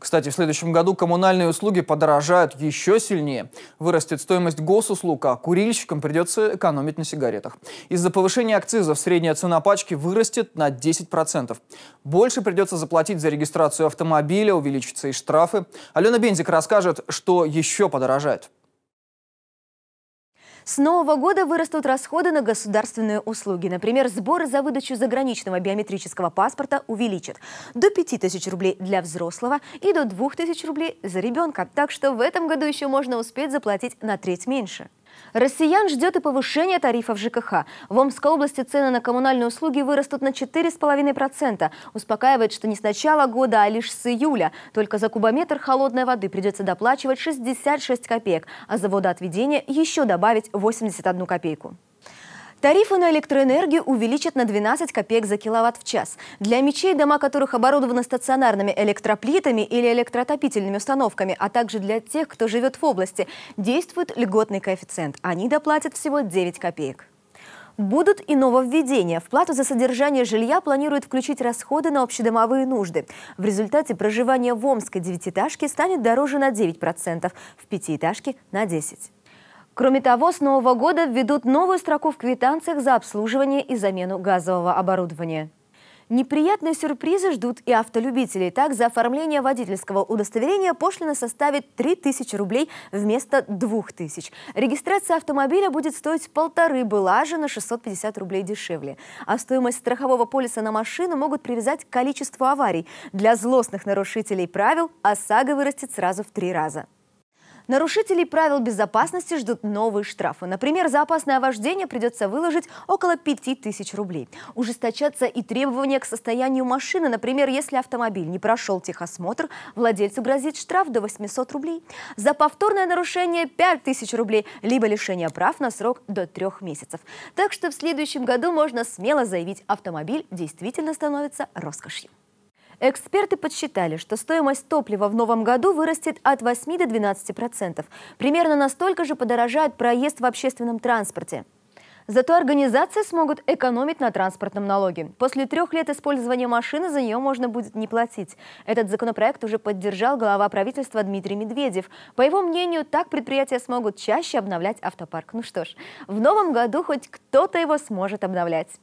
Кстати, в следующем году коммунальные услуги подорожают еще сильнее. Вырастет стоимость госуслуг, а курильщикам придется экономить на сигаретах. Из-за повышения акцизов средняя цена пачки вырастет на 10%. Больше придется заплатить за регистрацию автомобиля, увеличатся и штрафы. Алена Бензик расскажет, что еще подорожает. С нового года вырастут расходы на государственные услуги. Например, сборы за выдачу заграничного биометрического паспорта увеличат до 5000 рублей для взрослого и до 2000 рублей за ребенка. Так что в этом году еще можно успеть заплатить на треть меньше. Россиян ждет и повышение тарифов ЖКХ. В Омской области цены на коммунальные услуги вырастут на 4,5%. Успокаивает, что не с начала года, а лишь с июля. Только за кубометр холодной воды придется доплачивать 66 копеек, а за водоотведение еще добавить 81 копейку. Тарифы на электроэнергию увеличат на 12 копеек за киловатт в час. Для мечей, дома которых оборудованы стационарными электроплитами или электротопительными установками, а также для тех, кто живет в области, действует льготный коэффициент. Они доплатят всего 9 копеек. Будут и нововведения. В плату за содержание жилья планируют включить расходы на общедомовые нужды. В результате проживание в Омской девятиэтажке станет дороже на 9%, в пятиэтажке – на 10%. Кроме того, с нового года введут новую строку в квитанциях за обслуживание и замену газового оборудования. Неприятные сюрпризы ждут и автолюбителей. Так, за оформление водительского удостоверения пошлина составит 3000 рублей вместо 2000. Регистрация автомобиля будет стоить полторы, была же на 650 рублей дешевле. А стоимость страхового полиса на машину могут привязать к количеству аварий. Для злостных нарушителей правил ОСАГО вырастет сразу в три раза. Нарушителей правил безопасности ждут новые штрафы. Например, за опасное вождение придется выложить около 5000 рублей. Ужесточатся и требования к состоянию машины. Например, если автомобиль не прошел техосмотр, владельцу грозит штраф до 800 рублей. За повторное нарушение 5000 рублей, либо лишение прав на срок до трех месяцев. Так что в следующем году можно смело заявить, автомобиль действительно становится роскошью. Эксперты подсчитали, что стоимость топлива в новом году вырастет от 8 до 12%. процентов. Примерно настолько же подорожает проезд в общественном транспорте. Зато организации смогут экономить на транспортном налоге. После трех лет использования машины за нее можно будет не платить. Этот законопроект уже поддержал глава правительства Дмитрий Медведев. По его мнению, так предприятия смогут чаще обновлять автопарк. Ну что ж, в новом году хоть кто-то его сможет обновлять.